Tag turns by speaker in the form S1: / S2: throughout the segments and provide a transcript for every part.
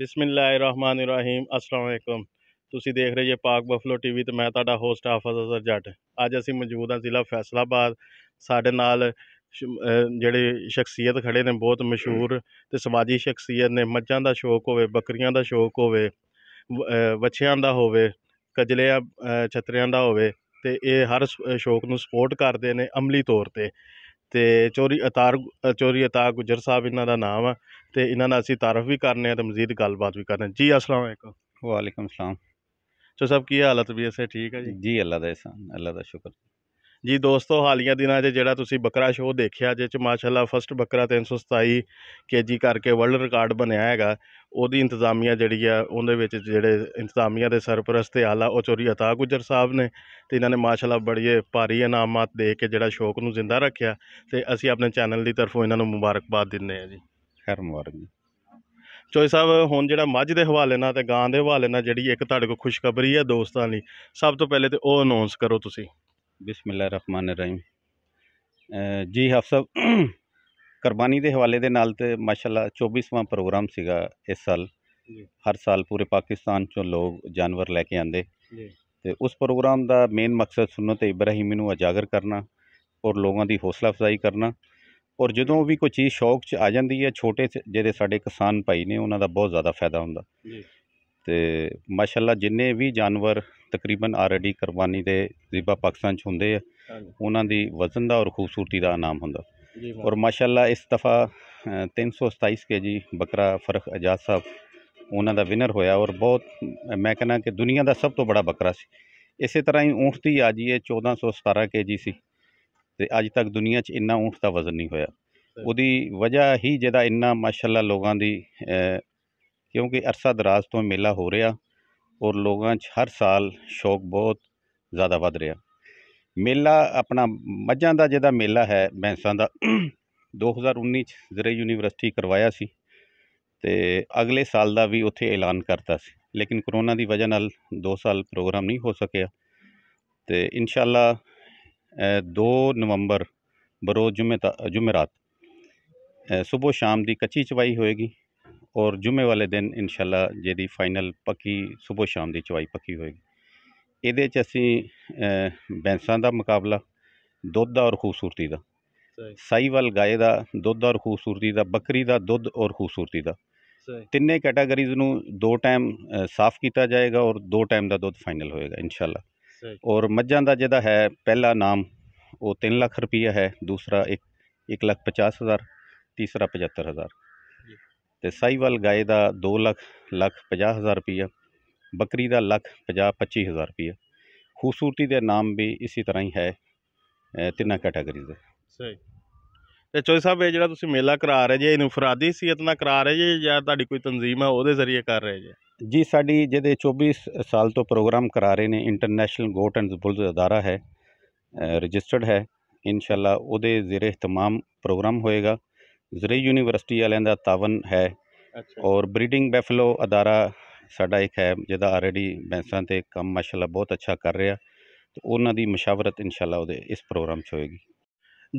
S1: ਬਿਸਮਿਲ੍ਲਾਹਿਰਰਹਿਮਾਨਿਰਰਹੀਮ ਅਸਲਾਮ ਅਲੈਕੁਮ ਤੁਸੀਂ ਦੇਖ ਰਹੇ ਜੇ ਪਾਕ ਬਫਲੋ ਟੀਵੀ ਤੇ ਮੈਂ ਤੁਹਾਡਾ ਹੋਸਟ ਹਾਫਜ਼ ਅਜ਼ਰ ਜੱਟ ਅੱਜ ਅਸੀਂ ਮੌਜੂਦ ਹਾਂ ਜ਼ਿਲ੍ਹਾ ਫੈਸਲਾਬਾਦ ਸਾਡੇ ਨਾਲ ਜਿਹੜੇ ਸ਼ਖਸੀਅਤ ਖੜੇ ਨੇ ਬਹੁਤ ਮਸ਼ਹੂਰ ਤੇ ਸਮਾਜੀ ਸ਼ਖਸੀਅਤ ਨੇ ਮੱਝਾਂ ਦਾ ਸ਼ੌਕ ਹੋਵੇ ਬੱਕਰੀਆਂ ਦਾ ਸ਼ੌਕ ਹੋਵੇ ਬੱਚਿਆਂ ਦਾ ਹੋਵੇ ਕਜਲਿਆਂ ਛਤਰਿਆਂ ਦਾ ਹੋਵੇ ਤੇ ਇਹ ਹਰ ਸ਼ੌਕ ਨੂੰ ਸਪੋਰਟ ਕਰਦੇ ਨੇ ਅਮਲੀ ਤੌਰ ਤੇ ਤੇ ਚੋਰੀ ਅਤਾਰ ਚੋਰੀ ਅਤਾ ਗੁਜਰ ਸਾਹਿਬ ਇਹਨਾਂ ਦਾ ਨਾਮ ਆ ਤੇ ਇਹਨਾਂ ਨਾਲ ਅਸੀਂ ਤਾਰਫ ਵੀ ਕਰਨੇ ਆ ਤੇ ਮਜ਼ੀਦ ਗੱਲਬਾਤ ਵੀ ਕਰਨੇ ਜੀ ਅਸਲਾਮ ਵਾਲੇਕਮ ਵਾਲੇਕਮ ਸਲਾਮ ਸੋ ਸਭ ਕੀ ਹਾਲਤ ਵੀ ਤਬੀਅਤ ਸੇ ਠੀਕ ਹੈ ਜੀ ਜੀ ਅੱਲਾ ਦਾ ਇਹਸਾਨ ਅੱਲਾ ਦਾ ਸ਼ੁਕਰ ਜੀ ਦੋਸਤੋ ਹਾਲੀਆ ਦਿਨਾਂ 'ਚ ਜਿਹੜਾ ਤੁਸੀਂ ਬੱਕਰਾ ਸ਼ੋਅ ਦੇਖਿਆ ਜਿਸ 'ਚ ਮਾਸ਼ਾਅੱਲਾ ਫਸਟ ਬੱਕਰਾ 327 ਕੇਜੀ ਕਰਕੇ ਵਰਲਡ ਰਿਕਾਰਡ ਬਣਿਆ ਹੈਗਾ ਉਹਦੀ ਇੰਤਜ਼ਾਮੀਆਂ ਜਿਹੜੀ ਆ ਉਹਦੇ ਵਿੱਚ ਜਿਹੜੇ ਇੰਤਜ਼ਾਮੀਆਂ ਦੇ ਸਰਪ੍ਰਸਤ ਤੇ ਆਲਾ ਉਚੋਰੀ ਅਤਾ ਗੁਜਰ ਸਾਹਿਬ ਨੇ ਤੇ ਇਹਨਾਂ ਨੇ ਮਾਸ਼ਾਅੱਲਾ ਬੜੀਏ ਭਾਰੀ ਇਨਾਮਾਤ ਦੇ ਕੇ ਜਿਹੜਾ ਸ਼ੌਕ ਨੂੰ ਜ਼ਿੰਦਾ ਰੱਖਿਆ ਤੇ ਅਸੀਂ ਆਪਣੇ ਚੈਨਲ ਦੀ ਤਰਫੋਂ ਇਹਨਾਂ ਨੂੰ ਮੁਬਾਰਕਬਾਦ ਦਿੰਨੇ ਆ ਜੀ ਖੈਰ ਮੁਬਾਰਕ ਜੀ ਚੋਈ ਸਾਹਿਬ ਹੁਣ ਜਿਹੜਾ ਮੱਝ ਦੇ ਹਵਾਲੇ ਨਾਲ ਤੇ ਗਾਂ ਦੇ ਹਵਾਲੇ ਨਾਲ ਜਿਹੜੀ ਇੱਕ ਤੁਹਾਡੇ ਕੋਲ ਖੁਸ਼ਖਬਰੀ ਹੈ ਦੋਸਤਾਂ ਲਈ ਸਭ ਤੋਂ ਪਹਿਲੇ ਤੇ ਉਹ ਅਨਾਉਂਸ ਕਰੋ ਤੁਸੀਂ
S2: ਰਹੀਮ ਜੀ ਆਪ ਸਭ ਕੁਰਬਾਨੀ ਦੇ ਹਵਾਲੇ ਦੇ ਨਾਲ ਤੇ ਮਾਸ਼ਾਅੱਲਾ 24ਵਾਂ ਪ੍ਰੋਗਰਾਮ ਸੀਗਾ ਇਸ ਸਾਲ ਹਰ ਸਾਲ ਪੂਰੇ ਪਾਕਿਸਤਾਨ ਚੋਂ ਲੋਕ ਜਾਨਵਰ ਲੈ ਕੇ ਆਂਦੇ ਤੇ ਉਸ ਪ੍ਰੋਗਰਾਮ ਦਾ ਮੇਨ ਮਕਸਦ ਸੁਨਨਤ ਇਬਰਾਹੀਮੀ ਨੂੰ ਉਜਾਗਰ ਕਰਨਾ ਔਰ ਲੋਕਾਂ ਦੀ ਹੌਸਲਾ ਅਫਜ਼ਾਈ ਕਰਨਾ ਔਰ ਜਦੋਂ ਵੀ ਕੋਈ ਚੀਜ਼ ਸ਼ੌਕ ਚ ਆ ਜਾਂਦੀ ਹੈ ਛੋਟੇ ਜਿਹੜੇ ਸਾਡੇ ਕਿਸਾਨ ਭਾਈ ਨੇ ਉਹਨਾਂ ਦਾ ਬਹੁਤ ਜ਼ਿਆਦਾ ਫਾਇਦਾ ਹੁੰਦਾ ਤੇ ਮਾਸ਼ਾਅੱਲਾ ਜਿੰਨੇ ਵੀ ਜਾਨਵਰ ਤਕਰੀਬਨ ਆਲਰੇਡੀ ਕੁਰਬਾਨੀ ਦੇ ਜ਼ਿਬਾ ਪਾਕਿਸਤਾਨ ਚ ਹੁੰਦੇ ਆ ਉਹਨਾਂ ਦੀ ਵਜ਼ਨ ਦਾ ਔਰ ਖੂਬਸੂਰਤੀ ਦਾ ਨਾਮ ਹੁੰਦਾ ਔਰ ਮਾਸ਼ਾਅੱਲਾ ਇਸ ਦਫਾ 327 ਕੇਜੀ ਬੱਕਰਾ ਫਰਖ ਅਜਾਜ਼ ਸਾਹਿਬ ਉਹਨਾਂ ਦਾ ਵਿਨਰ ਹੋਇਆ ਔਰ ਬਹੁਤ ਮੈਂ ਕਹਿੰਦਾ ਕਿ ਦੁਨੀਆ ਦਾ ਸਭ ਤੋਂ ਬੜਾ ਬੱਕਰਾ ਸੀ ਇਸੇ ਤਰ੍ਹਾਂ ਹੀ ਊਂਠ ਦੀ ਆ ਜੀਏ 1417 ਕੇਜੀ ਸੀ ਤੇ ਅੱਜ ਤੱਕ ਦੁਨੀਆ 'ਚ ਇੰਨਾ ਊਂਠ ਦਾ ਵਜ਼ਨ ਨਹੀਂ ਹੋਇਆ ਉਹਦੀ ਵਜ੍ਹਾ ਹੀ ਜਿਹਦਾ ਇੰਨਾ ਮਾਸ਼ਾਅੱਲਾ ਲੋਕਾਂ ਦੀ ਕਿਉਂਕਿ ਅਰਸਾ ਦਰਾਜ਼ ਤੋਂ ਮੇਲਾ ਹੋ ਰਿਹਾ ਔਰ ਲੋਕਾਂ 'ਚ ਹਰ ਸਾਲ ਸ਼ੌਕ ਬਹੁਤ ਜ਼ਿਆਦਾ ਵੱਧ ਰਿਹਾ ਮੇਲਾ ਆਪਣਾ ਮੱਝਾਂ ਦਾ ਜਿਹਦਾ ਮੇਲਾ ਹੈ ਬੈਂਸਾਂ ਦਾ 2019 ਚ ਜ਼ਰੇ ਯੂਨੀਵਰਸਿਟੀ ਕਰਵਾਇਆ ਸੀ ਤੇ ਅਗਲੇ ਸਾਲ ਦਾ ਵੀ ਉੱਥੇ ਐਲਾਨ ਕਰਤਾ ਸੀ ਲੇਕਿਨ ਕਰੋਨਾ ਦੀ ਵਜ੍ਹਾ ਨਾਲ 2 ਸਾਲ ਪ੍ਰੋਗਰਾਮ ਨਹੀਂ ਹੋ ਸਕਿਆ ਤੇ ਇਨਸ਼ਾਅੱਲਾ 2 ਨਵੰਬਰ ਬਰੋ ਜੁਮੇ ਜੁਮੇਰਾਤ ਸਵੇਰ ਸ਼ਾਮ ਦੀ ਕੱਚੀ ਚਵਾਈ ਹੋਏਗੀ ਔਰ ਜੁਮੇ ਵਾਲੇ ਦਿਨ ਇਨਸ਼ਾਅੱਲਾ ਜਿਹਦੀ ਫਾਈਨਲ ਪੱਕੀ ਸਵੇਰ ਸ਼ਾਮ ਦੀ ਚਵਾਈ ਪੱਕੀ ਹੋਏਗੀ ਇਹਦੇ 'ਚ ਅਸੀਂ ਬੈਂਸਾਂ ਦਾ ਮੁਕਾਬਲਾ ਦੁੱਧ ਦਾ ਔਰ ਖੂਬਸੂਰਤੀ ਦਾ ਸਾਈਵਾਲ ਗਾਏ ਦਾ ਦੁੱਧ ਔਰ ਖੂਬਸੂਰਤੀ ਦਾ ਬੱਕਰੀ ਦਾ ਦੁੱਧ ਔਰ ਖੂਬਸੂਰਤੀ ਦਾ ਤਿੰਨੇ ਕੈਟਾਗਰੀਜ਼ ਨੂੰ ਦੋ ਟਾਈਮ ਸਾਫ਼ ਕੀਤਾ ਜਾਏਗਾ ਔਰ ਦੋ ਟਾਈਮ ਦਾ ਦੁੱਧ ਫਾਈਨਲ ਹੋਏਗਾ ਇਨਸ਼ਾਅੱਲਾ ਔਰ ਮੱਝਾਂ ਦਾ ਜਿਹਦਾ ਹੈ ਪਹਿਲਾ ਨਾਮ ਉਹ 3 ਲੱਖ ਰੁਪਈਆ ਹੈ ਦੂਸਰਾ 1 1 ਲੱਖ 50 ਹਜ਼ਾਰ ਤੀਸਰਾ 75 ਹਜ਼ਾਰ ਤੇ ਸਾਈਵਲ ਗਾਏ ਦਾ 2 ਲੱਖ ਲੱਖ 50000 ਰੁਪਇਆ ਬੱਕਰੀ ਦਾ ਲੱਖ 50 25000 ਰੁਪਇਆ ਖੂਬਸੂਰਤੀ ਦੇ ਨਾਮ ਵੀ ਇਸੇ ਤਰ੍ਹਾਂ ਹੀ ਹੈ ਤਿੰਨਾਂ ਕੈਟਾਗਰੀ ਦੇ
S1: ਸਹੀ ਤੇ ਚੋਈ ਸਾਹਿਬ ਇਹ ਜਿਹੜਾ ਤੁਸੀਂ ਮੇਲਾ ਕਰਾ ਰਹੇ ਜੇ ਇਹਨੂੰ ਫਰਾਦੀ ਸਿਹਤ ਨਾਲ ਕਰਾ ਰਹੇ ਜੇ ਜਾਂ ਤੁਹਾਡੀ ਕੋਈ ਤਨਜ਼ੀਮ ਹੈ ਉਹਦੇ ਜ਼ਰੀਏ ਕਰ ਰਹੇ ਜੇ
S2: ਜੀ ਸਾਡੀ ਜਿਹਦੇ 24 ਸਾਲ ਤੋਂ ਪ੍ਰੋਗਰਾਮ ਕਰਾ ਰਹੇ ਨੇ ਇੰਟਰਨੈਸ਼ਨਲ ਗੋਟ ਐਂਡ ਬੁਲਜ਼ ਅਦਾਰਾ ਹੈ ਰਜਿਸਟਰਡ ਹੈ ਇਨਸ਼ਾਅੱਲਾ ਉਹਦੇ ਜ਼ਰੀਏ ਤਮਾਮ ਪ੍ਰੋਗਰਾਮ ਹੋਏਗਾ ਜ਼ਰੀ ਯੂਨੀਵਰਸਿਟੀ ਵਾਲਿਆਂ ਦਾ ਤਾਵਨ ਹੈ ਔਰ ਬਰੀਡਿੰਗ ਬੈਫਲੋ ਅਦਾਰਾ ਸਾਡਾ ਇੱਕ ਹੈ ਜਿਹਦਾ ਆਲਰੇਡੀ ਬੈਂਸਾਂ ਤੇ ਕੰਮ ਮਾਸ਼ਾਅੱਲਾ ਬਹੁਤ ਅੱਛਾ ਕਰ ਰਿਹਾ ਤੇ
S1: ਉਹਨਾਂ ਦੀ ਮਸ਼ਾਵਰਤ
S2: ਇਨਸ਼ਾਅੱਲਾ ਉਹਦੇ ਇਸ ਪ੍ਰੋਗਰਾਮ 'ਚ ਹੋਏਗੀ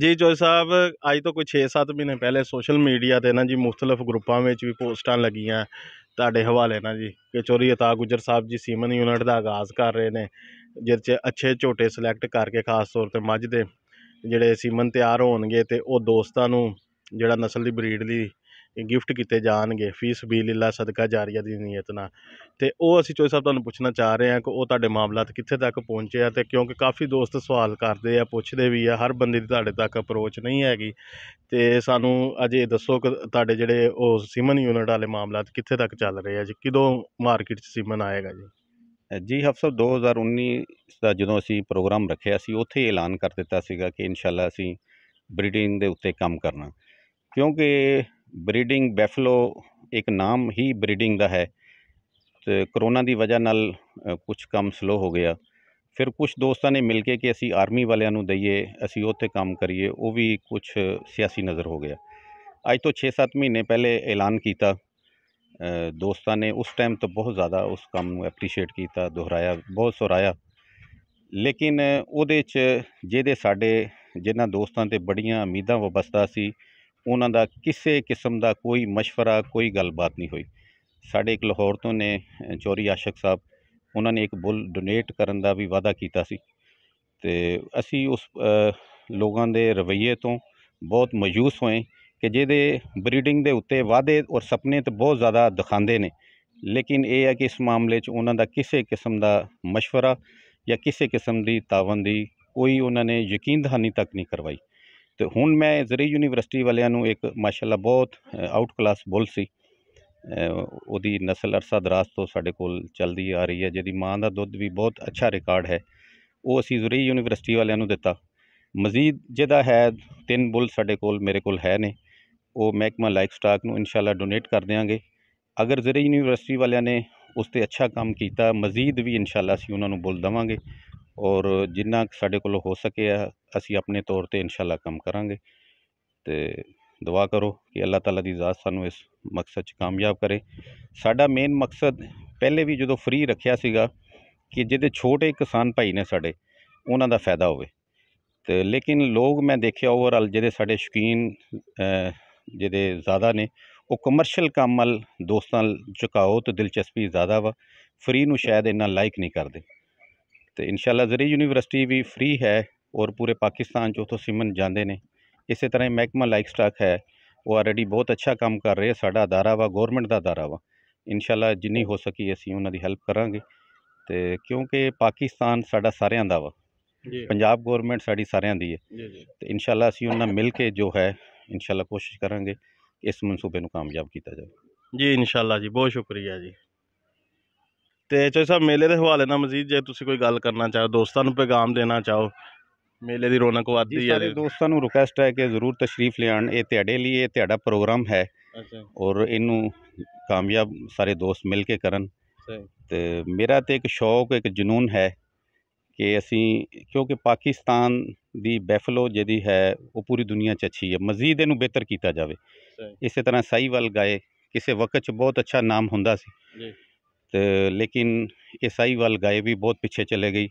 S1: ਜੀ ਜੋਏ ਸਾਹਿਬ ਅੱਜ ਤੋਂ ਕੋਈ 6-7 ਮਹੀਨੇ ਪਹਿਲੇ ਸੋਸ਼ਲ ਮੀਡੀਆ ਤੇ ਨਾ ਜੀ ਮੁxtਲਫ ਗਰੁੱਪਾਂ ਵਿੱਚ ਵੀ ਪੋਸਟਾਂ ਲੱਗੀਆਂ ਤੁਹਾਡੇ ਹਵਾਲੇ ਨਾਲ ਜੀ ਕਿ ਚੋਰੀ ਅਤਾ ਗੁਜਰ ਸਾਹਿਬ ਜੀ ਸੀਮਨ ਯੂਨਿਟ ਦਾ ਆਗਾਜ਼ ਕਰ ਰਹੇ ਨੇ ਜਿਹਦੇ 'ਚ ਅੱਛੇ ਝੋਟੇ ਸਿਲੈਕਟ ਕਰਕੇ ਖਾਸ ਤੌਰ ਤੇ ਮੱਝ ਦੇ ਜਿਹੜੇ ਸੀਮਨ ਤਿਆਰ ਹੋਣਗੇ ਤੇ ਉਹ ਦੋਸਤਾਂ ਨੂੰ ਜਿਹੜਾ ਨਸਲ ਦੀ ਬਰੀਡ ਲਈ ਗਿਫਟ ਕੀਤੇ ਜਾਣਗੇ ਫੀ ਸਬੀਲਿਲਾ ਸਦਕਾ ਜਾਰੀਆ ਦੀ ਨੀਅਤ ਨਾਲ ਤੇ ਉਹ ਅਸੀਂ ਚੋਈ ਸਾਹਿਬ ਤੁਹਾਨੂੰ ਪੁੱਛਣਾ ਚਾਹ ਰਹੇ ਹਾਂ ਕਿ ਉਹ ਤੁਹਾਡੇ ਮਾਮਲਾਤ ਕਿੱਥੇ ਤੱਕ ਪਹੁੰਚੇ ਆ ਤੇ ਕਿਉਂਕਿ ਕਾਫੀ ਦੋਸਤ ਸਵਾਲ ਕਰਦੇ ਆ ਪੁੱਛਦੇ ਵੀ ਆ ਹਰ ਬੰਦੇ ਦੀ ਤੁਹਾਡੇ ਤੱਕ ਅਪਰੋਚ ਨਹੀਂ ਹੈਗੀ ਤੇ ਸਾਨੂੰ ਅਜੇ ਦੱਸੋ ਕਿ ਤੁਹਾਡੇ ਜਿਹੜੇ ਉਹ ਸਿਮਨ ਯੂਨਿਟ ਵਾਲੇ ਮਾਮਲਾਤ ਕਿੱਥੇ ਤੱਕ ਚੱਲ ਰਹੇ ਆ ਜੀ ਕਦੋਂ ਮਾਰਕੀਟ 'ਚ ਸਿਮਨ ਆਏਗਾ ਜੀ ਜੀ ਹਫਸਬ 2019 ਦਾ
S2: ਜਦੋਂ ਅਸੀਂ ਪ੍ਰੋਗਰਾਮ ਰੱਖਿਆ ਸੀ ਉੱਥੇ ਐਲਾਨ ਕਰ ਦਿੱਤਾ ਸੀਗਾ ਕਿ ਇਨਸ਼ਾਅੱਲਾ ਅਸੀਂ ਬਰੀਡਿੰਗ ਦੇ ਉੱਤੇ ਕੰਮ ਕਰਨਾ ਕਿਉਂਕਿ ਬਰੀਡਿੰਗ ਬੈਫਲੋ ਇੱਕ ਨਾਮ ਹੀ ਬਰੀਡਿੰਗ ਦਾ ਹੈ ਤੇ ਕਰੋਨਾ ਦੀ ਵਜ੍ਹਾ ਨਾਲ ਕੁਝ ਕੰਮ ਸਲੋ ਹੋ ਗਿਆ ਫਿਰ ਕੁਝ ਦੋਸਤਾਂ ਨੇ ਮਿਲ ਕੇ ਕਿ ਅਸੀਂ ਆਰਮੀ ਵਾਲਿਆਂ ਨੂੰ ਦਈਏ ਅਸੀਂ ਉੱਥੇ ਕੰਮ ਕਰੀਏ ਉਹ ਵੀ ਕੁਝ ਸਿਆਸੀ ਨਜ਼ਰ ਹੋ ਗਿਆ ਅੱਜ ਤੋਂ 6-7 ਮਹੀਨੇ ਪਹਿਲੇ ਐਲਾਨ ਕੀਤਾ ਦੋਸਤਾਂ ਨੇ ਉਸ ਟਾਈਮ ਤੋਂ ਬਹੁਤ ਜ਼ਿਆਦਾ ਉਸ ਕੰਮ ਨੂੰ ਐਪਰੀਸ਼ੀਏਟ ਕੀਤਾ ਦੁਹਰਾਇਆ ਬਹੁਤ ਸਰਾਇਆ ਲੇਕਿਨ ਉਹਦੇ 'ਚ ਜਿਹਦੇ ਸਾਡੇ ਜਿਨ੍ਹਾਂ ਦੋਸਤਾਂ ਤੇ ਬੜੀਆਂ ਉਮੀਦਾਂ ਵਬਸਤਾ ਸੀ ਉਹਨਾਂ ਦਾ ਕਿਸੇ ਕਿਸਮ ਦਾ ਕੋਈ مشਵਰਾ ਕੋਈ ਗੱਲਬਾਤ ਨਹੀਂ ਹੋਈ ਸਾਡੇ ਇੱਕ ਲਾਹੌਰ ਤੋਂ ਨੇ ਚੋਰੀ ਆਸ਼ਕ ਸਾਹਿਬ ਉਹਨਾਂ ਨੇ ਇੱਕ ਬੁੱਲ ਡੋਨੇਟ ਕਰਨ ਦਾ ਵੀ ਵਾਅਦਾ ਕੀਤਾ ਸੀ ਤੇ ਅਸੀਂ ਉਸ ਲੋਕਾਂ ਦੇ ਰਵਈਏ ਤੋਂ ਬਹੁਤ ਮਯੂਸ ਹੋਏ ਕਿ ਜਿਹਦੇ ਬਰੀਡਿੰਗ ਦੇ ਉੱਤੇ ਵਾਅਦੇ ਔਰ ਸੁਪਨੇ ਤੇ ਬਹੁਤ ਜ਼ਿਆਦਾ ਦਿਖਾਉਂਦੇ ਨੇ ਲੇਕਿਨ ਇਹ ਹੈ ਕਿ ਇਸ ਮਾਮਲੇ 'ਚ ਉਹਨਾਂ ਦਾ ਕਿਸੇ ਕਿਸਮ ਦਾ مشਵਰਾ ਜਾਂ ਕਿਸੇ ਕਿਸਮ ਦੀ ਤਾਵੰਦੀ ਕੋਈ ਉਹਨਾਂ ਨੇ ਯਕੀਨ ਦਹਾਨੀ ਤੱਕ ਨਹੀਂ ਕਰਵਾਈ ਤੇ ਹੁਣ ਮੈਂ ਜ਼ਰੀ ਯੂਨੀਵਰਸਿਟੀ ਵਾਲਿਆਂ ਨੂੰ ਇੱਕ ਮਾਸ਼ਾਅੱਲਾ ਬਹੁਤ ਆਊਟ ਕਲਾਸ ਬੁੱਲ ਸੀ ਉਹਦੀ ਨਸਲ ਅਰਸਾ ਦਰਾਸ ਤੋਂ ਸਾਡੇ ਕੋਲ ਚੱਲਦੀ ਆ ਰਹੀ ਹੈ ਜਿਹਦੀ ਮਾਂ ਦਾ ਦੁੱਧ ਵੀ ਬਹੁਤ ਅੱਛਾ ਰਿਕਾਰਡ ਹੈ ਉਹ ਅਸੀਂ ਜ਼ਰੀ ਯੂਨੀਵਰਸਿਟੀ ਵਾਲਿਆਂ ਨੂੰ ਦਿੱਤਾ ਮਜ਼ੀਦ ਜਿਹਦਾ ਹੈ ਤਿੰਨ ਬੁੱਲ ਸਾਡੇ ਕੋਲ ਮੇਰੇ ਕੋਲ ਹੈ ਨੇ ਉਹ ਮਹਿਕਮਾ ਲਾਈਫ ਸਟਾਕ ਨੂੰ ਇਨਸ਼ਾਅੱਲਾ ਡੋਨੇਟ ਕਰ ਦੇਵਾਂਗੇ ਅਗਰ ਜ਼ਰੀ ਯੂਨੀਵਰਸਿਟੀ ਵਾਲਿਆਂ ਨੇ ਉਸ ਤੇ ਅੱਛਾ ਕੰਮ ਕੀਤਾ ਮਜ਼ੀਦ ਵੀ ਇਨਸ਼ਾਅੱਲਾ ਅਸੀਂ ਉਹਨਾਂ ਨੂੰ ਬੁੱਲ ਦਵਾਂਗੇ ਔਰ ਜਿੰਨਾ ਸਾਡੇ ਕੋਲ ਹੋ ਸਕਿਆ ਅਸੀਂ ਆਪਣੇ ਤੌਰ ਤੇ ਇਨਸ਼ਾਅੱਲਾ ਕੰਮ ਕਰਾਂਗੇ ਤੇ ਦੁਆ ਕਰੋ ਕਿ ਅੱਲਾਹ ਤਾਲਾ ਦੀ ਜ਼ਾਤ ਸਾਨੂੰ ਇਸ ਮਕਸਦ 'ਚ ਕਾਮਯਾਬ ਕਰੇ ਸਾਡਾ ਮੇਨ ਮਕਸਦ ਪਹਿਲੇ ਵੀ ਜਦੋਂ ਫ੍ਰੀ ਰੱਖਿਆ ਸੀਗਾ ਕਿ ਜਿਹਦੇ ਛੋਟੇ ਕਿਸਾਨ ਭਾਈ ਨੇ ਸਾਡੇ ਉਹਨਾਂ ਦਾ ਫਾਇਦਾ ਹੋਵੇ ਤੇ ਲੇਕਿਨ ਲੋਕ ਮੈਂ ਦੇਖਿਆ ਓਵਰਆਲ ਜਿਹਦੇ ਸਾਡੇ ਸ਼ਕੀਨ ਜਿਹਦੇ ਜ਼ਿਆਦਾ ਨੇ ਉਹ ਕਮਰਸ਼ੀਅਲ ਕੰਮਲ ਦੋਸਤਾਂ ਚੁਕਾਓ ਤੇ ਦਿਲਚਸਪੀ ਜ਼ਿਆਦਾ ਵਾ ਫ੍ਰੀ ਨੂੰ ਸ਼ਾਇਦ ਇੰਨਾ ਲਾਈਕ ਨਹੀਂ ਕਰਦੇ ਤੇ ਇਨਸ਼ਾਅੱਲਾ ਜ਼ਰੀ ਯੂਨੀਵਰਸਿਟੀ ਵੀ ਫ੍ਰੀ ਹੈ ਔਰ ਪੂਰੇ ਪਾਕਿਸਤਾਨ ਚੋਂ ਤੋਂ ਸਿਮਨ ਜਾਂਦੇ ਨੇ ਇਸੇ ਤਰ੍ਹਾਂ ਹੀ ਮਹਿਕਮਾ ਲਾਈਕ ਸਟਾਕ ਹੈ ਉਹ ਆਲਰੇਡੀ ਬਹੁਤ ਅੱਛਾ ਕੰਮ ਕਰ ਰਹੇ ਸਾਡਾ ਅਦਾਰਾ ਵਾ ਗਵਰਨਮੈਂਟ ਦਾ ਅਦਾਰਾ ਵਾ ਇਨਸ਼ਾਅੱਲਾ ਜਿੰਨੀ ਹੋ ਸਕੀ ਅਸੀਂ ਉਹਨਾਂ ਦੀ ਹੈਲਪ ਕਰਾਂਗੇ ਤੇ ਕਿਉਂਕਿ ਪਾਕਿਸਤਾਨ ਸਾਡਾ ਸਾਰਿਆਂ ਦਾ ਵਾ ਜੀ ਪੰਜਾਬ ਗਵਰਨਮੈਂਟ ਸਾਡੀ ਸਾਰਿਆਂ ਦੀ ਹੈ ਤੇ ਇਨਸ਼ਾਅੱਲਾ ਅਸੀਂ ਉਹਨਾਂ ਮਿਲ ਕੇ ਜੋ ਹੈ
S1: ਇਨਸ਼ਾਅੱਲਾ ਕੋਸ਼ਿਸ਼ ਕਰਾਂਗੇ ਕਿ ਇਸ ਮਨਸੂਬੇ ਨੂੰ ਕਾਮਯਾਬ ਕੀਤਾ ਜਾਵੇ ਜੀ ਇਨਸ਼ਾਅੱਲਾ ਜੀ ਬਹੁਤ ਸ਼ੁਕਰੀਆ ਜੀ ਤੇ ਚੋਈ ਸਾਹਿਬ ਮੇਲੇ ਦੇ ਹਵਾਲੇ ਨਾਲ ਮਜ਼ੀਦ ਜੇ ਤੁਸੀਂ ਕੋਈ ਗੱਲ ਕਰਨਾ ਚਾਹੋ ਦੋਸਤਾਂ ਨੂੰ ਪੈਗਾਮ ਦੇਣਾ ਚਾਹੋ ਮੇਲੇ ਦੀ ਰੌਣਕ ਵਧਦੀ ਹੈ ਸਾਰੇ
S2: ਦੋਸਤਾਂ ਨੂੰ ਰਿਕਵੈਸਟ ਹੈ ਕਿ ਜ਼ਰੂਰ ਤਸ਼ਰੀਫ ਲਿਆਣ ਇਹ ਤੁਹਾਡੇ ਲਈ ਇਹ ਤੁਹਾਡਾ ਪ੍ਰੋਗਰਾਮ ਹੈ ਅੱਛਾ ਔਰ ਇਹਨੂੰ ਕਾਮਯਾਬ ਸਾਰੇ ਦੋਸਤ ਮਿਲ ਕੇ ਕਰਨ ਤੇ ਮੇਰਾ ਤੇ ਇੱਕ ਸ਼ੌਕ ਇੱਕ ਜਨੂਨ ਹੈ ਕਿ ਅਸੀਂ ਕਿਉਂਕਿ ਪਾਕਿਸਤਾਨ ਦੀ ਬੈਫਲੋ ਜਿਹਦੀ ਹੈ ਉਹ ਪੂਰੀ ਦੁਨੀਆ 'ਚ ਅੱਛੀ ਹੈ ਮਜ਼ੀਦ ਇਹਨੂੰ ਬਿਹਤਰ ਕੀਤਾ ਜਾਵੇ ਇਸੇ ਤਰ੍ਹਾਂ ਸਾਈਵਲ ਗਾਏ ਕਿਸੇ ਵਕਤ 'ਚ ਬਹੁਤ ਅੱਛਾ ਨਾਮ ਹੁੰਦਾ ਸੀ ਜੀ ਤੇ ਲੇਕਿਨ ਈਸਾਈ ਵੱਲ ਗਾਇ ਵੀ ਬਹੁਤ ਪਿੱਛੇ ਚਲੇ ਗਈ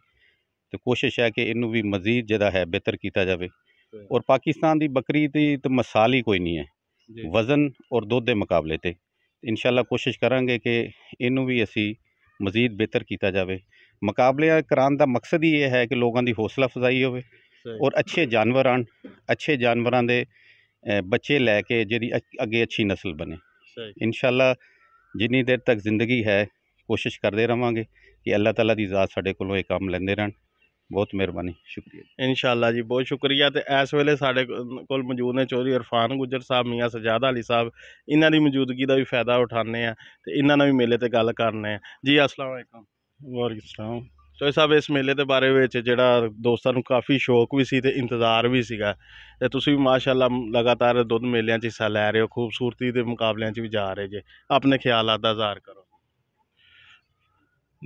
S2: ਤੇ ਕੋਸ਼ਿਸ਼ ਹੈ ਕਿ ਇਹਨੂੰ ਵੀ ਮਜ਼ੀਦ ਜਿਹੜਾ ਹੈ ਬਿਹਤਰ ਕੀਤਾ ਜਾਵੇ ਔਰ ਪਾਕਿਸਤਾਨ ਦੀ ਬੱਕਰੀ ਦੀ ਤਾਂ ਮਸਾਲ ਹੀ ਕੋਈ ਨਹੀਂ ਹੈ ਵਜ਼ਨ ਔਰ ਦੁੱਧ ਦੇ ਮੁਕਾਬਲੇ ਤੇ ਇਨਸ਼ਾਅੱਲਾ ਕੋਸ਼ਿਸ਼ ਕਰਾਂਗੇ ਕਿ ਇਹਨੂੰ ਵੀ ਅਸੀਂ ਮਜ਼ੀਦ ਬਿਹਤਰ ਕੀਤਾ ਜਾਵੇ ਮੁਕਾਬਲੇ ਕਰਾਂ ਦਾ ਮਕਸਦ ਹੀ ਇਹ ਹੈ ਕਿ ਲੋਕਾਂ ਦੀ ਹੌਸਲਾ ਫਜ਼ਾਈ ਹੋਵੇ ਔਰ ਅੱਛੇ ਜਾਨਵਰ ਆਣ ਅੱਛੇ ਜਾਨਵਰਾਂ ਦੇ ਬੱਚੇ ਲੈ ਕੇ ਜਿਹੜੀ ਅੱਗੇ ਅੱਛੀ نسل ਬਣੇ ਇਨਸ਼ਾਅੱਲਾ ਜਿੰਨੀ ਦੇਰ ਤੱਕ ਜ਼ਿੰਦਗੀ ਹੈ ਕੋਸ਼ਿਸ਼ ਕਰਦੇ ਰਵਾਂਗੇ ਕਿ ਅੱਲਾਹ ਤਾਲਾ ਦੀ ਜ਼ਾਤ ਸਾਡੇ ਕੋਲੋਂ ਇਹ ਕੰਮ ਲੈਂਦੇ ਰਹਿਣ ਬਹੁਤ ਮਿਹਰਬਾਨੀ ਸ਼ੁਕਰੀਆ
S1: ਇਨਸ਼ਾਅੱਲਾ ਜੀ ਬਹੁਤ ਸ਼ੁਕਰੀਆ ਤੇ ਇਸ ਵੇਲੇ ਸਾਡੇ ਕੋਲ ਮੌਜੂਦ ਨੇ ਚੌਧਰੀ ਇਰਫਾਨ ਗੁੱਜਰ ਸਾਹਿਬ ਮੀਆਂ ਸਜਾਦ ਅਲੀ ਸਾਹਿਬ ਇਹਨਾਂ ਦੀ ਮੌਜੂਦਗੀ ਦਾ ਵੀ ਫਾਇਦਾ ਉਠਾਣੇ ਆ ਤੇ ਇਹਨਾਂ ਨਾਲ ਵੀ ਮੇਲੇ ਤੇ ਗੱਲ ਕਰਨੇ ਆ ਜੀ ਅਸਲਾਮ ਵਾਲੇਕਮ ਵਾਲੇਕਮ ਸਲਾਮ ਚੌਧਰੀ ਸਾਹਿਬ ਇਸ ਮੇਲੇ ਦੇ ਬਾਰੇ ਵਿੱਚ ਜਿਹੜਾ ਦੋਸਤਾਂ ਨੂੰ ਕਾਫੀ ਸ਼ੌਕ ਵੀ ਸੀ ਤੇ ਇੰਤਜ਼ਾਰ ਵੀ ਸੀਗਾ ਤੇ ਤੁਸੀਂ ਵੀ ਮਾਸ਼ਾਅੱਲਾ ਲਗਾਤਾਰ ਦੁੱਧ ਮੇਲਿਆਂ 'ਚ ਹਿੱਸਾ ਲੈ ਰਹੇ ਹੋ ਖੂਬਸੂਰਤੀ ਦੇ ਮੁਕਾਬਲਿਆਂ 'ਚ ਵੀ ਜਾ ਰਹੇ ਜੇ ਆਪਣੇ ਖਿਆਲਾਂ ਦਾ ਜ਼ਾਹਰ ਕਰੋ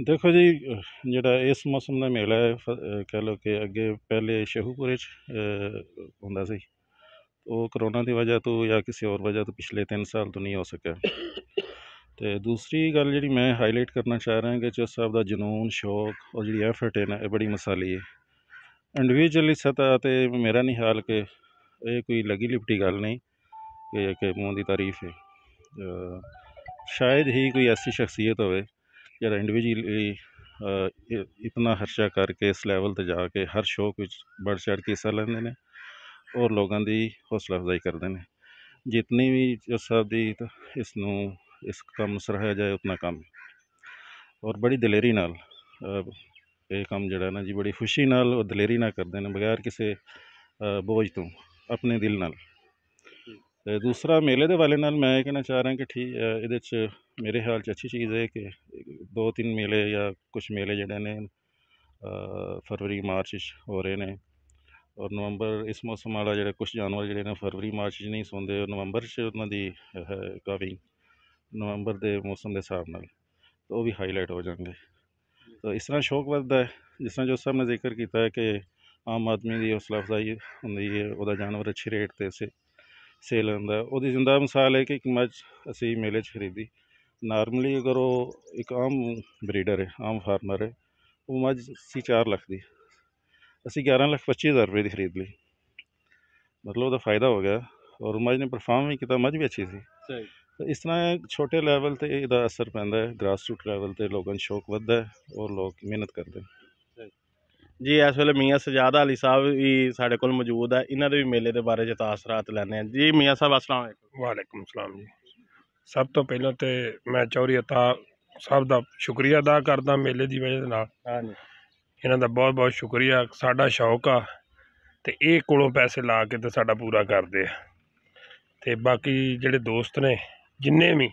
S3: ਦੇਖੋ ਜੀ ਜਿਹੜਾ ਇਸ ਮੌਸਮ ਦਾ ਮੇਲਾ ਹੈ ਕਹ ਲੋ ਕਿ ਅੱਗੇ ਪਹਿਲੇ ਸ਼ਹੂਪੁਰੇ 'ਚ ਹੁੰਦਾ ਸੀ ਉਹ ਕਰੋਨਾ ਦੀ ਵਜ੍ਹਾ ਤੋਂ ਜਾਂ ਕਿਸੇ ਹੋਰ ਵਜ੍ਹਾ ਤੋਂ ਪਿਛਲੇ 3 ਸਾਲ ਤੋਂ ਨਹੀਂ ਹੋ ਸਕਿਆ ਤੇ ਦੂਸਰੀ ਗੱਲ ਜਿਹੜੀ ਮੈਂ ਹਾਈਲਾਈਟ ਕਰਨਾ ਚਾਹ ਰਿਹਾ ਕਿ ਜੋ ਸਾਹਿਬ ਦਾ ਜਨੂਨ ਸ਼ੌਕ ਉਹ ਜਿਹੜੀ ਐਫਰਟ ਹੈ ਨਾ ਇਹ ਬੜੀ ਮਸਾਲੀ ਹੈ ਇੰਡੀਵਿਜੂਅਲੀ ਸਤਾ ਤੇ ਮੇਰਾ ਨਹੀਂ ਹਾਲ ਕਿ ਇਹ ਕੋਈ ਲਗੀ ਲਿਪਟੀ ਗੱਲ ਨਹੀਂ ਕਿ ਕਿ ਮੂੰਹ ਦੀ ਤਾਰੀਫ ਹੈ ਸ਼ਾਇਦ ਹੀ ਕੋਈ ਐਸੀ ਸ਼ਖਸੀਅਤ ਹੋਵੇ ਜਿਹੜਾ ਇੰਡੀਵਿਜੂਅਲੀ ਇਤਨਾ ਖਰਚਾ ਕਰਕੇ ਇਸ ਲੈਵਲ 'ਤੇ ਜਾ ਕੇ ਹਰ ਸ਼ੋਅ ਵਿੱਚ ਬੜ ਚੜ ਕੇ ਹਿੱਸਾ ਲੈਂਦੇ ਨੇ ਔਰ ਲੋਕਾਂ ਦੀ ਹੌਸਲਾ ਅਫਜ਼ਾਈ ਕਰਦੇ ਨੇ ਜਿਤਨੀ ਵੀ ਜੱਜ ਸਾਹਿਬ ਦੀ ਇਸ ਨੂੰ ਇਸ ਕੰਮ ਸਰਹਾਇਆ ਜਾਏ ਉਤਨਾ ਕੰਮ ਔਰ ਬੜੀ ਦਲੇਰੀ ਨਾਲ ਇਹ ਕੰਮ ਜਿਹੜਾ ਨਾ ਜੀ ਬੜੀ ਖੁਸ਼ੀ ਨਾਲ ਉਹ ਦਲੇਰੀ ਨਾਲ ਕਰਦੇ ਨੇ ਬਗੈਰ ਕਿਸੇ ਬੋਝ ਤੋਂ ਆਪਣੇ ਦਿਲ ਨਾਲ ਤੇ ਦੂਸਰਾ ਮੇਲੇ ਦੇ ਵਾਲੇ ਨਾਲ ਮੈਂ ਇਹ ਕਹਿਣਾ ਚਾਹ ਰਿਹਾ ਕਿ ਠੀਕ ਇਹਦੇ 'ਚ ਮੇਰੇ ਖਿਆਲ 'ਚ ਅੱਛੀ ਚੀਜ਼ ਹੈ ਕਿ ਦੋ ਤਿੰਨ ਮੇਲੇ ਜਾਂ ਕੁਝ ਮੇਲੇ ਜਿਹੜੇ ਨੇ ਫਰਵਰੀ ਮਾਰਚ ਵਿੱਚ ਹੋ ਰਹੇ ਨੇ ਔਰ ਨਵੰਬਰ ਇਸ ਮੌਸਮ ਵਾਲਾ ਜਿਹੜਾ ਕੁਝ ਜਾਨਵਰ ਜਿਹੜੇ ਨੇ ਫਰਵਰੀ ਮਾਰਚ 'ਚ ਨਹੀਂ ਸੌਂਦੇ ਨਵੰਬਰ 'ਚ ਉਹਨਾਂ ਦੀ ਕਾਵਿੰਗ ਨਵੰਬਰ ਦੇ ਮੌਸਮ ਦੇ ਹਿਸਾਬ ਨਾਲ ਤਾਂ ਉਹ ਵੀ ਹਾਈਲਾਈਟ ਹੋ ਜਾਣਗੇ ਤਾਂ ਇਸ ਤਰ੍ਹਾਂ ਸ਼ੌਕ ਵੱਧਦਾ ਹੈ ਜਿਸ ਤਰ੍ਹਾਂ ਜੋ ਸਾਹਿਬ ਨੇ ਜ਼ਿਕਰ ਕੀਤਾ ਹੈ ਕਿ ਆਮ ਆਦਮੀ ਦੀ ਹੌਸਲਾ ਅਫਜ਼ਾਈ ਹੁੰਦੀ ਹੈ ਉਹਦਾ ਜਾਨਵਰ ਅੱਛੇ ਰੇਟ ਤੇ ਸੇ ਸੇਲ ਹੁੰਦਾ ਉਹਦੀ ਜ਼ਿੰਦਾ ਮਿਸਾਲ ਹੈ ਕਿ ਇੱਕ ਮੱਝ ਅਸੀਂ ਮੇਲੇ 'ਚ ਖਰੀਦੀ ਨਾਰਮਲੀ ਅਗਰ ਉਹ ਇੱਕ ਆਮ ਬਰੀਡਰ ਹੈ ਆਮ ਫਾਰਮਰ ਹੈ ਉਹ ਮੱਝ ਸੀ 4 ਲੱਖ ਦੀ ਅਸੀਂ 11 ਲੱਖ 25 ਹਜ਼ਾਰ ਰੁਪਏ ਦੀ ਖਰੀਦ ਲਈ ਮਤਲਬ ਉਹਦਾ ਫਾਇਦਾ ਹੋ ਗਿਆ ਔਰ ਮੱਝ ਨੇ ਪਰਫਾਰਮ ਵੀ ਕੀਤਾ ਮੱਝ ਵੀ ਅੱਛੀ ਸੀ
S1: ਸਹੀ
S3: ਇਸ ਤਰ੍ਹਾਂ ਛੋਟੇ ਲੈਵਲ ਤੇ ਇਹਦਾ ਅਸਰ ਪੈਂਦਾ ਹੈ ਗ੍ਰਾਸ ਰੂਟ ਲੈਵਲ ਤੇ ਲੋਕਾਂ ਨੂੰ ਸ਼ੌਕ ਵੱਧਦਾ ਹੈ ਔਰ ਲੋਕ ਮਿਹਨਤ ਕਰਦੇ ਨੇ
S1: ਜੀ ਇਸ ਵੇਲੇ ਮੀਆਂ ਸਜਾਦ ਅਲੀ ਸਾਹਿਬ ਵੀ ਸਾਡੇ ਕੋਲ ਮੌਜੂਦ ਹੈ ਇਹਨਾਂ ਦੇ ਵੀ ਮੇਲੇ ਦੇ ਬਾਰੇ ਚ ਤਾਸਰਾਤ ਲੈਣੇ ਆ ਜੀ ਮੀਆਂ ਸਾਹਿਬ ਅਸਲਾਮ
S3: ਵਾਲੇਕੁਮ ਸਲਾਮ ਜੀ
S1: ਸਭ ਤੋਂ ਪਹਿਲਾਂ ਤੇ ਮੈਂ ਚੌਰੀ ਅਤਾ ਸਾਹਿਬ ਦਾ ਸ਼ੁਕਰੀਆ ਅਦਾ ਕਰਦਾ ਮੇਲੇ ਦੀ ਵਜ੍ਹਾ ਦੇ ਨਾਲ ਹਾਂਜੀ ਇਹਨਾਂ ਦਾ ਬਹੁਤ ਬਹੁਤ ਸ਼ੁਕਰੀਆ ਸਾਡਾ ਸ਼ੌਕ ਆ ਤੇ ਇਹ ਕੋਲੋਂ ਪੈਸੇ ਲਾ ਕੇ ਤੇ ਸਾਡਾ ਪੂਰਾ ਕਰਦੇ ਆ ਤੇ ਬਾਕੀ ਜਿਹੜੇ ਦੋਸਤ ਨੇ ਜਿੰਨੇ ਵੀ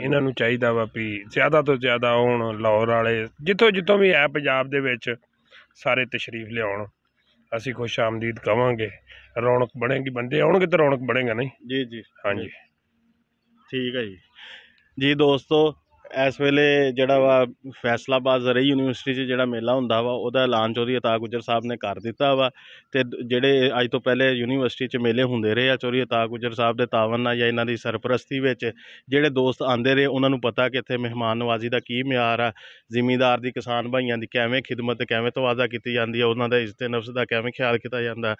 S1: ਇਹਨਾਂ ਨੂੰ ਚਾਹੀਦਾ ਵਾ ਵੀ ਜ਼ਿਆਦਾ ਤੋਂ ਜ਼ਿਆਦਾ ਹੁਣ ਲਾਹੌਰ ਵਾਲੇ ਜਿੱਥੋਂ ਜਿੱਥੋਂ ਵੀ ਹੈ ਪੰਜਾਬ ਦੇ ਵਿੱਚ ਸਾਰੇ ਤਸ਼ਰੀਫ ਲਿਆਉਣ ਅਸੀਂ ਖੁਸ਼ ਆਮਦੀਦ ਕਵਾਂਗੇ ਰੌਣਕ ਬਣੇਗੀ ਬੰਦੇ ਆਉਣਗੇ ਤਾਂ ਰੌਣਕ ਬਣੇਗਾ ਨਹੀਂ ਜੀ ਜੀ ਹਾਂਜੀ ਠੀਕ ਹੈ ਜੀ ਜੀ ਦੋਸਤੋ ਇਸ ਵੇਲੇ ਜਿਹੜਾ ਵਾ ਫੈਸਲਾਬਾਦ ਜ਼ਰਈ ਯੂਨੀਵਰਸਿਟੀ 'ਚ ਜਿਹੜਾ ਮੇਲਾ ਹੁੰਦਾ ਵਾ ਉਹਦਾ ਐਲਾਨ ਚੌਧਰੀ ਅਤਾ ਗੁਜਰ ਸਾਹਿਬ ਨੇ ਕਰ ਦਿੱਤਾ ਵਾ ਤੇ ਜਿਹੜੇ ਅੱਜ ਤੋਂ ਪਹਿਲੇ ਯੂਨੀਵਰਸਿਟੀ 'ਚ ਮੇਲੇ ਹੁੰਦੇ ਰਹੇ ਆ ਚੌਧਰੀ ਅਤਾ ਗੁਜਰ ਸਾਹਿਬ ਦੇ ਤਾਵਨ ਨਾਲ ਜਾਂ ਇਹਨਾਂ ਦੀ ਸਰਪ੍ਰਸਤੀ ਵਿੱਚ ਜਿਹੜੇ ਦੋਸਤ ਆਂਦੇ ਰਹੇ ਉਹਨਾਂ ਨੂੰ ਪਤਾ ਕਿ ਇੱਥੇ ਮਹਿਮਾਨ ਨਵਾਜ਼ੀ ਦਾ ਕੀ ਮਿਆਰ ਆ ਜ਼ਿਮੀਂਦਾਰ ਦੀ ਕਿਸਾਨ ਭਾਈਆਂ ਦੀ ਕਿਵੇਂ ਖਿਦਮਤ ਕਿਵੇਂ ਤਵਾਜ਼ਾ ਕੀਤੀ ਜਾਂਦੀ ਆ ਉਹਨਾਂ ਦਾ ਇੱਜ਼ਤ ਨਫਸ ਦਾ ਕਿਵੇਂ ਖਿਆਲ ਕੀਤਾ ਜਾਂਦਾ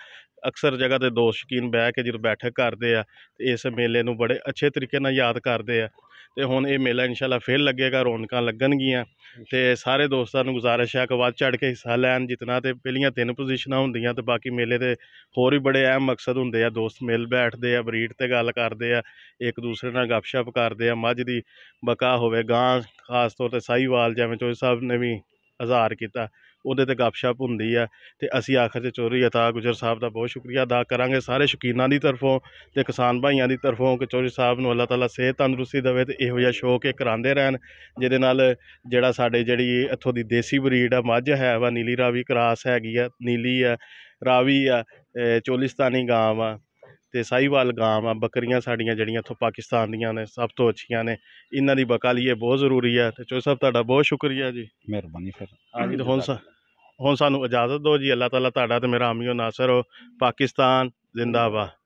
S1: ਅਕਸਰ ਜਗ੍ਹਾ ਤੇ ਦੋਸ਼ ਸ਼ਕੀਨ ਬਹਿ ਕੇ ਜਦੋਂ ਬੈਠਕ ਕਰਦੇ ਆ ਤੇ ਇਸ ਮੇਲੇ ਨੂੰ ਬੜੇ ਅੱਛੇ ਤਰੀਕੇ ਨਾਲ ਯਾਦ ਕਰਦੇ ਆ ਤੇ ਹੁਣ ਇਹ ਮੇਲਾ ਇਨਸ਼ਾਅੱਲਾ ਫੇਰ ਲੱਗੇਗਾ ਰੌਣਕਾਂ ਲੱਗਣਗੀਆਂ ਤੇ ਸਾਰੇ ਦੋਸਤਾਂ ਨੂੰ ਗੁਜ਼ਾਰਿਸ਼ ਹੈ ਕਿ ਵੱਧ ਚੜ ਕੇ ਹਿੱਸਾ ਲੈਣ ਜਿਤਨਾ ਤੇ ਪਹਿਲੀਆਂ ਤਿੰਨ ਪੋਜੀਸ਼ਨਾਂ ਹੁੰਦੀਆਂ ਤੇ ਬਾਕੀ ਮੇਲੇ ਦੇ ਹੋਰ ਵੀ ਬੜੇ ਅਹਿਮ ਮਕਸਦ ਹੁੰਦੇ ਆ ਦੋਸਤ ਮਿਲ ਬੈਠਦੇ ਆ ਬਰੀਡ ਤੇ ਗੱਲ ਕਰਦੇ ਆ ਇੱਕ ਦੂਸਰੇ ਨਾਲ ਗੱਪਸ਼ਪ ਕਰਦੇ ਆ ਮੱਝ ਦੀ ਬਕਾ ਹੋਵੇ ਗਾਂ ਖਾਸ ਤੌਰ ਤੇ ਸਾਈਵਾਲ ਜਿਵੇਂ ਚੋਈ ਸਾਹਿਬ ਨੇ ਵੀ ਹਜ਼ਾਰ ਕੀਤਾ ਉਹਦੇ ਤੇ ਗੱਪਸ਼ਪ ਹੁੰਦੀ ਆ ਤੇ ਅਸੀਂ ਆਖਰ ਤੇ ਚੋਰੀ ਅਤਾ ਗੁਜਰ ਸਾਹਿਬ ਦਾ ਬਹੁਤ ਸ਼ੁਕਰੀਆ ਅਦਾ ਕਰਾਂਗੇ ਸਾਰੇ ਸ਼ਕੀਨਾਂ ਦੀ ਤਰਫੋਂ ਤੇ ਕਿਸਾਨ ਭਾਈਆਂ ਦੀ ਤਰਫੋਂ ਕਿ ਚੋਰੀ ਸਾਹਿਬ ਨੂੰ ਅੱਲਾਹ ਤਾਲਾ ਸਿਹਤ ਤੰਦਰੁਸਤੀ ਦੇਵੇ ਤੇ ਇਹੋ ਜਿਹਾ ਸ਼ੌਕ ਇਹ ਕਰਾਉਂਦੇ ਰਹਿਣ ਜਿਹਦੇ ਨਾਲ ਜਿਹੜਾ ਸਾਡੇ ਜਿਹੜੀ ਇੱਥੋਂ ਦੀ ਦੇਸੀ ਬਰੀਡ ਆ ਮੱਝ ਹੈ ਵਾ ਨੀਲੀ ਰਾਵੀ ਕਰਾਸ ਹੈਗੀ ਆ ਨੀਲੀ ਆ ਰਾਵੀ ਆ ਚੋਲਿਸਤਾਨੀ ਗਾਂ ਆ ਤੇ ਸਾਈਵਾਲ ਗਾਂ ਆ ਬੱਕਰੀਆਂ ਸਾਡੀਆਂ ਜਿਹੜੀਆਂ ਇਥੋਂ ਪਾਕਿਸਤਾਨ ਦੀਆਂ ਨੇ ਸਭ ਤੋਂ ਅੱਛੀਆਂ ਨੇ ਇਹਨਾਂ ਦੀ ਬਕਾਲੀਏ ਬਹੁਤ ਜ਼ਰੂਰੀ ਆ ਤੇ ਚੋਈ ਸਾਹਿਬ ਤੁਹਾਡਾ ਬਹੁਤ ਸ਼ੁਕਰੀਆ ਜੀ ਮਿਹਰਬਾਨੀ ਫਿਰ ਹਾਂਜੀ ਤੇ ਹੁਣ ਹੁਣ ਸਾਨੂੰ ਇਜਾਜ਼ਤ ਦਿਓ ਜੀ ਅੱਲਾਹ ਤਾਲਾ ਤੁਹਾਡਾ ਤੇ ਮੇਰਾ ਆਮੀਓ ਨਾਸਰ ਹੋ ਪਾਕਿਸਤਾਨ ਜ਼ਿੰਦਾਬਾਦ